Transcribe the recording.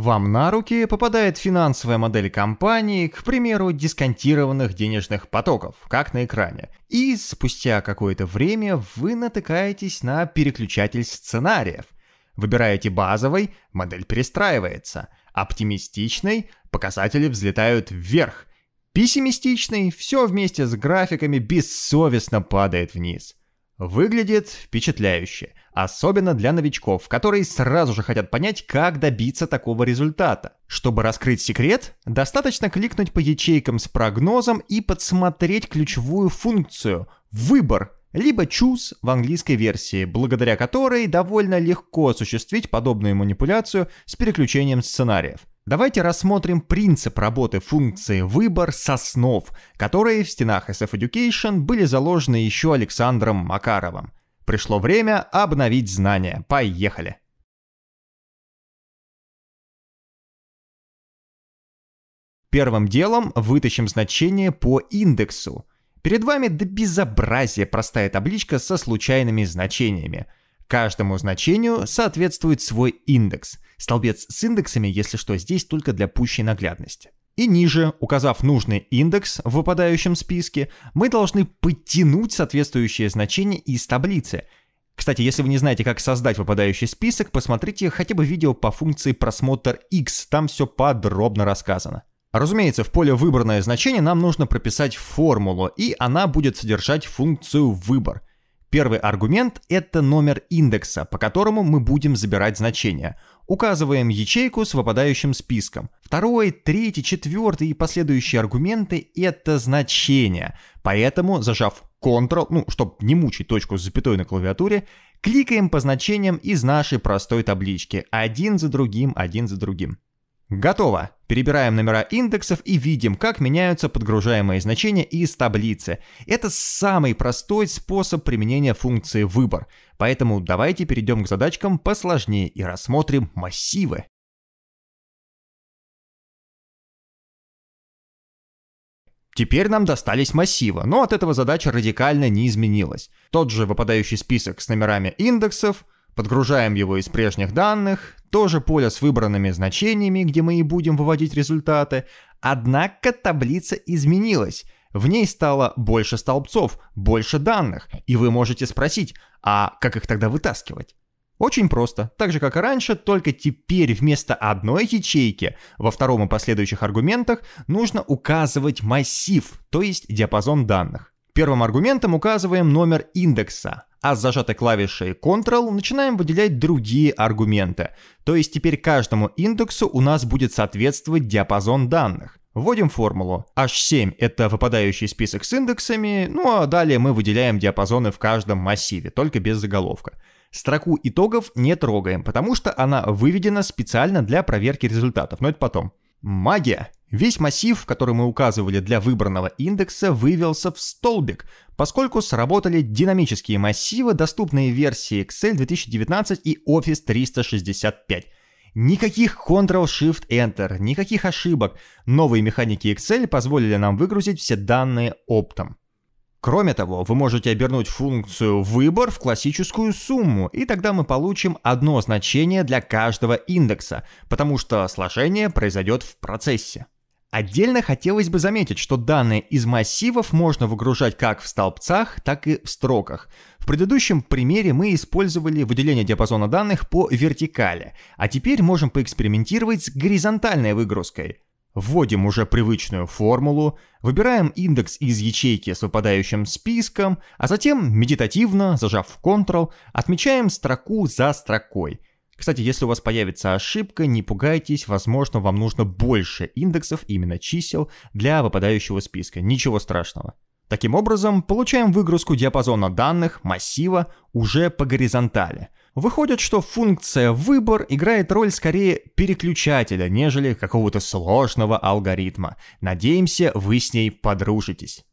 Вам на руки попадает финансовая модель компании, к примеру, дисконтированных денежных потоков, как на экране. И спустя какое-то время вы натыкаетесь на переключатель сценариев. Выбираете базовый, модель перестраивается. Оптимистичный, показатели взлетают вверх. Пессимистичный, все вместе с графиками бессовестно падает вниз. Выглядит впечатляюще, особенно для новичков, которые сразу же хотят понять, как добиться такого результата. Чтобы раскрыть секрет, достаточно кликнуть по ячейкам с прогнозом и подсмотреть ключевую функцию – выбор, либо choose в английской версии, благодаря которой довольно легко осуществить подобную манипуляцию с переключением сценариев – Давайте рассмотрим принцип работы функции «выбор» соснов, которые в стенах SF Education были заложены еще Александром Макаровым. Пришло время обновить знания. Поехали! Первым делом вытащим значение по индексу. Перед вами до безобразия простая табличка со случайными значениями – Каждому значению соответствует свой индекс. Столбец с индексами, если что, здесь только для пущей наглядности. И ниже, указав нужный индекс в выпадающем списке, мы должны подтянуть соответствующее значение из таблицы. Кстати, если вы не знаете, как создать выпадающий список, посмотрите хотя бы видео по функции просмотр X, там все подробно рассказано. Разумеется, в поле «Выбранное значение» нам нужно прописать формулу, и она будет содержать функцию «Выбор». Первый аргумент – это номер индекса, по которому мы будем забирать значения. Указываем ячейку с выпадающим списком. Второй, третий, четвертый и последующие аргументы – это значения. Поэтому, зажав Ctrl, ну, чтобы не мучить точку с запятой на клавиатуре, кликаем по значениям из нашей простой таблички. Один за другим, один за другим. Готово. Перебираем номера индексов и видим, как меняются подгружаемые значения из таблицы. Это самый простой способ применения функции выбор, поэтому давайте перейдем к задачкам посложнее и рассмотрим массивы. Теперь нам достались массивы, но от этого задача радикально не изменилась. Тот же выпадающий список с номерами индексов – Подгружаем его из прежних данных, тоже поле с выбранными значениями, где мы и будем выводить результаты. Однако таблица изменилась. В ней стало больше столбцов, больше данных, и вы можете спросить, а как их тогда вытаскивать? Очень просто, так же как и раньше, только теперь вместо одной ячейки во втором и последующих аргументах нужно указывать массив, то есть диапазон данных. Первым аргументом указываем номер индекса, а с зажатой клавишей Ctrl начинаем выделять другие аргументы. То есть теперь каждому индексу у нас будет соответствовать диапазон данных. Вводим формулу. H7 — это выпадающий список с индексами, ну а далее мы выделяем диапазоны в каждом массиве, только без заголовка. Строку итогов не трогаем, потому что она выведена специально для проверки результатов, но это потом. Магия! Весь массив, который мы указывали для выбранного индекса, вывелся в столбик, поскольку сработали динамические массивы, доступные версии Excel 2019 и Office 365. Никаких Ctrl-Shift-Enter, никаких ошибок. Новые механики Excel позволили нам выгрузить все данные оптом. Кроме того, вы можете обернуть функцию «выбор» в классическую сумму, и тогда мы получим одно значение для каждого индекса, потому что сложение произойдет в процессе. Отдельно хотелось бы заметить, что данные из массивов можно выгружать как в столбцах, так и в строках. В предыдущем примере мы использовали выделение диапазона данных по вертикали, а теперь можем поэкспериментировать с горизонтальной выгрузкой. Вводим уже привычную формулу, выбираем индекс из ячейки с выпадающим списком, а затем медитативно, зажав Ctrl, отмечаем строку за строкой – кстати, если у вас появится ошибка, не пугайтесь, возможно, вам нужно больше индексов, именно чисел, для выпадающего списка. Ничего страшного. Таким образом, получаем выгрузку диапазона данных массива уже по горизонтали. Выходит, что функция «выбор» играет роль скорее переключателя, нежели какого-то сложного алгоритма. Надеемся, вы с ней подружитесь.